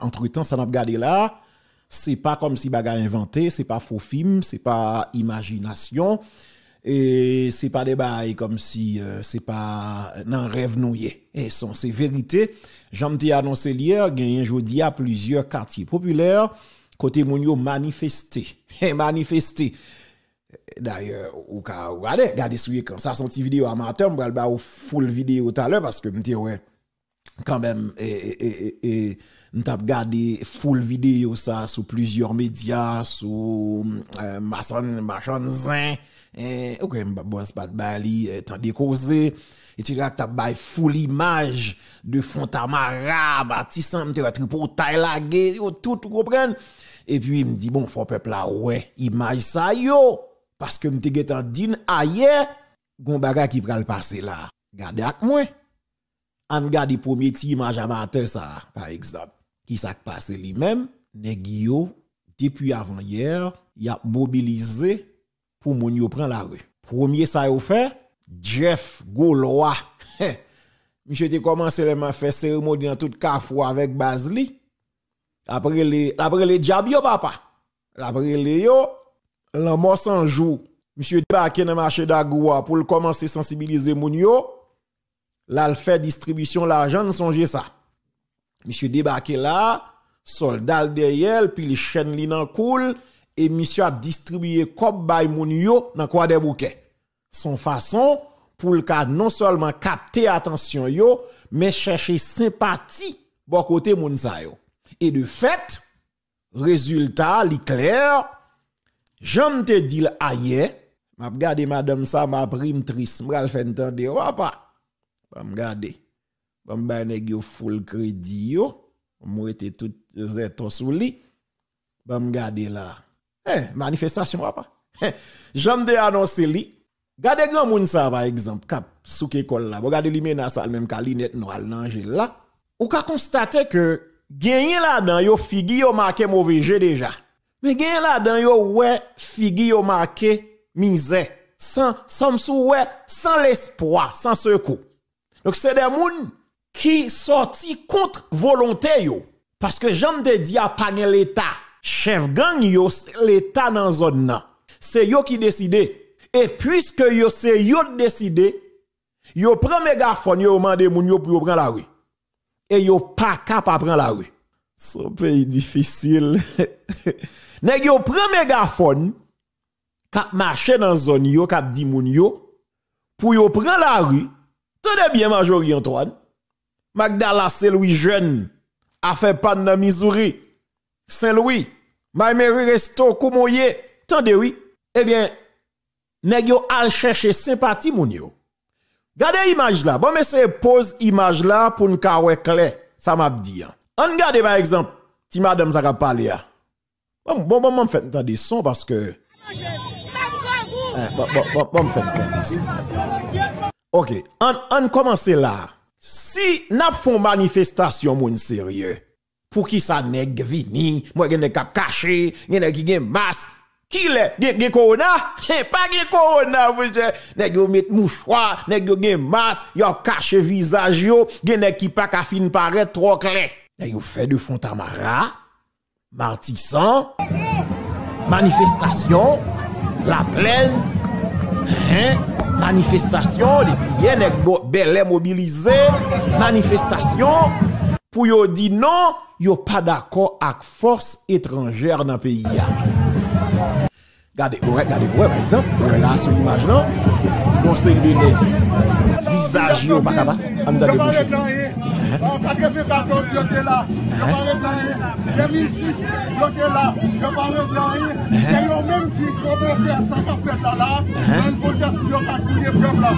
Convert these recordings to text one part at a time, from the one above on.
entre-temps, ça n'a pas gardé là. C'est pas comme si bagaille inventé, c'est pas faux film, c'est pas imagination et c'est pas des bails comme si euh, c'est pas un euh, rêve nouillé. et son c'est vérité j'en ai annoncé hier je jodi à plusieurs quartiers populaires côté moun manifesté manifesté d'ailleurs ou regardez regardez sur ça son vidéo amateur vais va le full vidéo tout à l'heure parce que me ouais quand même et, et, et, et t'a regardé full vidéo ça sur plusieurs médias sur euh, machin machin et OK bon c'est pas de bali euh, t'en décausé et tu as bail full image de Fontamara Baptiste tu as la lagué tout comprendre et puis il me dit bon faut peuple là ouais image ça yo parce que me t'ai dit ailleurs gon baga qui le passer là gardez avec moi an gade premier ti image amateur ça, par exemple. Qui s'est passé lui-même, Neguio, depuis avant hier, il a mobilisé pour moun yo prendre la rue. Premier ça a fait, Jeff Gaulois. Monsieur te commencé à faire cérémonie dans toute carrefour avec Basli. Après les après les Diabio papa. Après les yo, l'amour sans jour. Monsieur débarqué dans marché d'Agoua pour commencer à sensibiliser moun yo là, le fait distribution l'argent, ne songez ça. Monsieur débarqué là, soldat derrière, puis les chaînes li nan cool, et monsieur a distribué comme by moun yo dans quoi des bouquets. Son façon pour le cas non seulement capter attention yo, mais chercher sympathie bon côté moun yo. Et de fait, résultat li clair, j'en te dit ailleurs, m'a regardé madame ça m'a prime triste, m'a fait entendre oh, pas Bam me bam Ba me ba yo full crédit yo. Moi tout zéto sous li. Ba me garder là. Eh, manifestation pas. Eh, J'aime de annoncer li. Gade grand moun sa par exemple kap sous kol là. gade li sa al même kalinette nou al nanger là. Ou ka constater que genye là dan, yo figi yo marqué mauvais jeu déjà. Mais gagné là-dedans yo ouais figi yo marqué misère sans sans souhait, sans l'espoir, sans secours. Donc c'est des gens qui sortent contre volonté yo. Parce que j'aime te dire pas l'État. Chef gang yo, l'État dans zone là. C'est yo qui décide. Et puisque yo c'est yo décide, yo prend mégaphone, yo mande moun yo pour yo prendre la rue. Et yo pas capable prendre la rue. un pays difficile. Nèg yo prend mégaphone, kap marcher dans zone yo, kap di moun yo pour yo prendre la rue Tenez bien, Majorie Antoine. Magdala c'est louis jeune a fait panne dans Missouri. Saint-Louis, My Mary Resto, Koumoye. Tendez, oui. Eh bien, Nego al chercher sympathie moun yo. Gardez image là. Bon, mais c'est pose image là pour nous kawe clair. Ça m'a dit. On hein. garde par exemple, si madame ça parler hein. Bon, bon, bon, bon, fait des parce que. Eh, bon, bon, bon, bon, bon, bon, Ok, on commence là. Si faisons une manifestation moun sérieux, pour qui ça n'est pas vini, moi gen cap caché, gen qui gen masque. qui le gen gen corona, pas gen corona monsieur, nèg yo met mouchoir, nèg yo gen masse, yo caché visage yo, gen qui pas ka fin paraît trop clair. Nèg yo fait de tamara, martissant, manifestation, la plaine, hein? Manifestation, les y a belè mobilisées, manifestation, non, yo pas d'accord avec force étrangère dans le pays. Regardez, par exemple, là En 1994 yon te la, yon pa re planye. En 2006 yon te la, yon pa re planye. Yon men di kompote an sa kapep la la. Men potes yo pa kine prem la.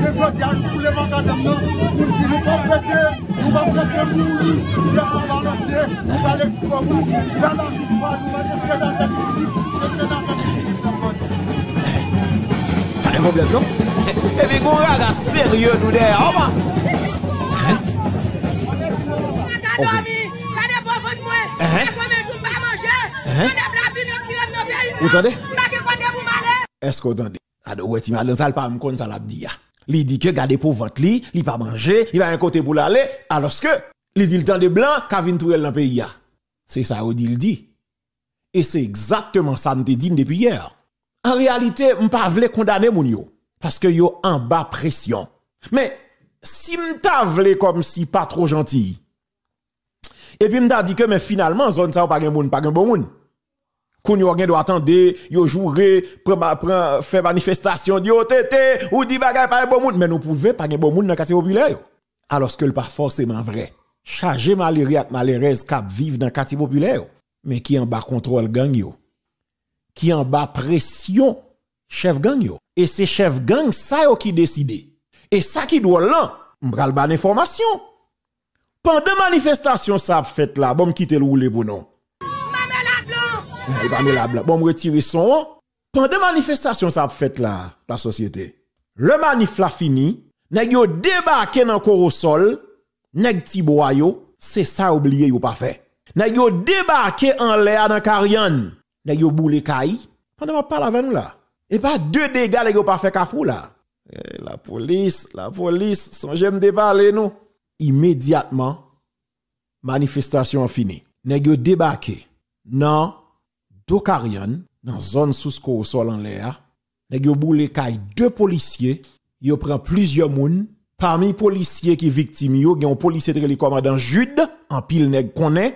Men fote yal pou le vantade mnen, moun ki li kompote. Moun pa prete moun, moun la mouman asye. Moun pa lek skon moun, moun la nanjik pan, moun la jeske nanjik. Jeske nanjik. Mwen mwen blok. Ewe, mwen raga seryou nou de, non? haman. Eh, eh, Ok. Uh-huh. Vous uh-huh. entendez? Est-ce que vous entendez? Ah, il ah. dit que gardez pour votre lit, il va pas manger, il va un côté pour l'aller, alors que, il dit le temps de blanc, Kavin Tourel dans le ah. C'est ça, Odi le dit. Et c'est exactement ça, nous dit depuis hier. En réalité, je ne voulais pas condamner Mounio, parce que yo en bas pression. Mais, si je voulais comme si pas trop gentil, et puis m'a dit que mais finalement zone ça pas gen moun, pas gen bon moun. Koun yo gen doit attendre, yo jouer, prend faire manifestation, di oh, tété, ou di bagay pas bon moun, mais nous pouvons pas gen bon moun dans quartier populaire Alors que le pas forcément vrai. Chargé malheureux et malheureuse cap vivre dans quartier populaire mais qui en bas contrôle gang yo. Qui en bas pression chef gang yo. Et c'est chef gang ça yo qui décide. Et ça qui doit là, m'bral ban information. Pendant manifestation ça fait là, bon quitte le rouler pour nous. Eh, bon retirer son. Pendant manifestation ça fait là, la société. Le manif la fini, nèg yo débarqué dans au sol, nèg tiboyo, c'est ça oublié ou pas fait. Nèg yo débarqué en l'air dans Carian, nèg yo boule kay. Pendant m'a parle avec nous là. Et eh pas ben, deux dégâts nèg pas fait kafou là. Eh, la police, la police, sans j'aime déballer nous immédiatement, manifestation finie. Nèg yo débarqué dans Dokarian, dans zone sous au sol en l'air. Nèg yo boule kay deux policiers, yo prend plusieurs moun. Parmi policiers qui victime yo, gen un policier le commandant Jude, en pile nèg connaît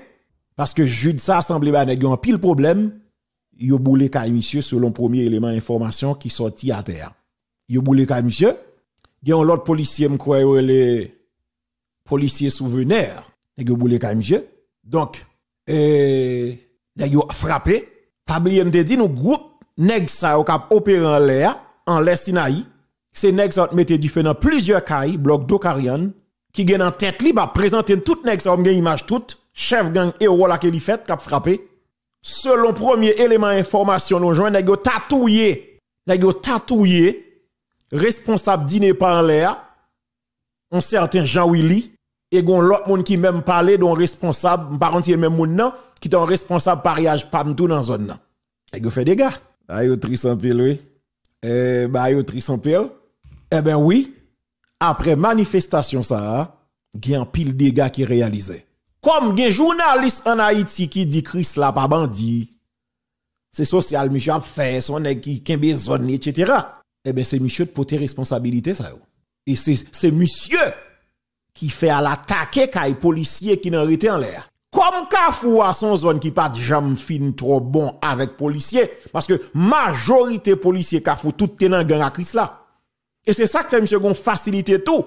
parce que Jude ça semblait ba nèg en pile problème. Yo boule kay monsieur selon premier élément information qui sorti à terre. Yo boule kay monsieur, gen l'autre policier est... Policier souvenirs, les gars boule Donc, euh, les gars frappé. Pas oublier m'te dit, nous groupe, nèg ça, au cap opéré en l'air, en l'Estinay Sinaï. C'est nèg ça, du feu dans plusieurs cailles, bloc d'Ocarian, qui gagne en tête libre, bah, présenter tout nèg ça, on image tout. chef gang et là, qui fait, cap frappé. Selon premier élément d'information, nous joignons, nèg tatoué, nèg tatoué, responsable dîner par l'air, un certain Jean-Willy, et gon l'autre monde qui même parler d'un responsable par entier même monde qui est responsable pariage pas tout dans zone là et go fait des gars bah, Il pile oui euh bah yo en pile eh ben oui après manifestation ça a un pile des gars qui réalisait comme des journalistes en Haïti qui dit Chris la pas bandit c'est social monsieur a fait son équipe qui kembe zone etc. Eh ben c'est monsieur de porter responsabilité ça et c'est c'est monsieur qui fait à l'attaquer les policiers qui n'ont en l'air. Comme a son zone qui pas jamais fin trop bon avec policiers, parce que majorité policiers Kafou tout tenant gang à crise là. Et c'est ça que fait monsieur Gon faciliter tout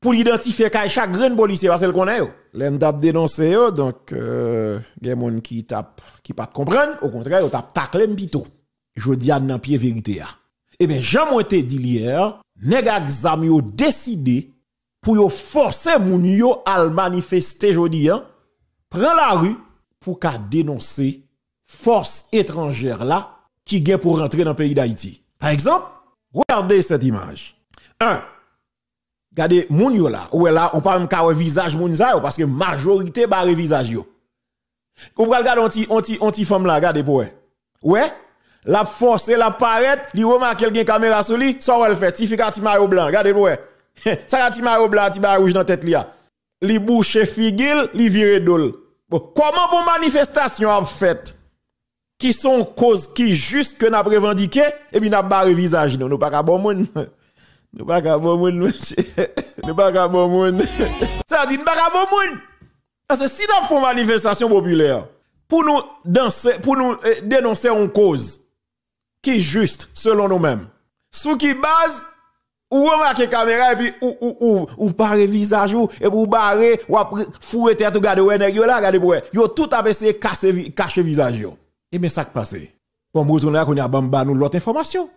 pour identifier chaque grain policier parce qu'elle connaît. L'aime tap dénoncé euh, donc euh, des moun qui tape qui pas comprendre, au contraire, on tape tacle Je dis à à pied vérité hein. Eh bien, j'ai été dit hier, nèg exam yo décidé pour forcer moun yo à manifester jodi hein. prend la rue pour qu'à dénoncer force étrangère là qui gagne pour rentrer dans le pays d'Haïti. Par exemple, regardez cette image. Un, Regardez moun yo là, ou là on parle même visage moun yo parce que majorité barre visage yo. Vous regarder on ti on ti on femme là, regardez pour Ouais, la force la paraître, li remarque quelqu'un caméra sur lui, ça elle fait, si fika ti maillot blanc, regardez pour Ça a ti maro blanc, ti rouge dans tête a. Li bouche figil, li vire dol. Bon, comment bon manifestation a fait qui sont cause qui juste que n'a revendiqué et puis n'a barré visage non, nous pas bon moun. Nous pas bon moun monsieur. Nous pas bon moun. Ça dit nous pas bon moun. Parce que si nous font manifestation populaire pour nous danser, pour nous eh, dénoncer une cause qui est juste selon nous-mêmes. Sous qui base ou remarquez caméra et puis ou ou ou ou barrer visage ou et pour barrer ou tout tête ou garder ouais nèg là garder pour yo tout a essayé casser cacher visage yo. Et mais ça qui passé. pour me retourner là qu'on a bamba nous l'autre information.